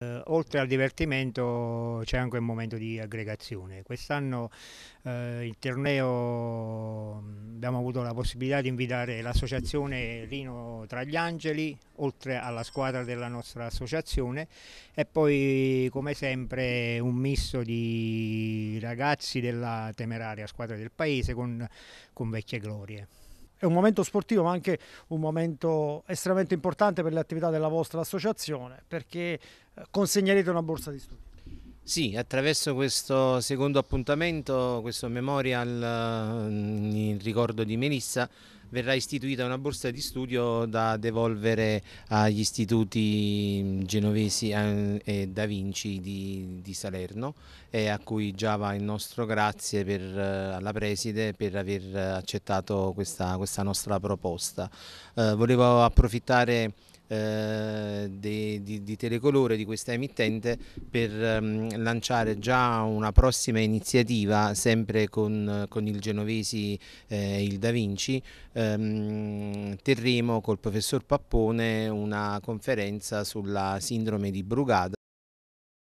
Eh, oltre al divertimento c'è anche un momento di aggregazione. Quest'anno eh, il torneo mm, abbiamo avuto la possibilità di invitare l'associazione Rino tra gli Angeli, oltre alla squadra della nostra associazione e poi come sempre un misto di ragazzi della temeraria squadra del paese con, con vecchie glorie è un momento sportivo ma anche un momento estremamente importante per le attività della vostra associazione perché eh, consegnerete una borsa di studio. Sì, attraverso questo secondo appuntamento, questo memorial mm, in ricordo di Melissa, verrà istituita una borsa di studio da devolvere agli istituti mm, genovesi eh, e da Vinci di, di Salerno e a cui già va il nostro grazie per, eh, alla preside per aver accettato questa, questa nostra proposta. Eh, volevo approfittare eh, di, di, di, Telecolore, di questa emittente, per ehm, lanciare già una prossima iniziativa, sempre con, con il genovesi eh, il Da Vinci. Ehm, terremo col professor Pappone una conferenza sulla sindrome di Brugada.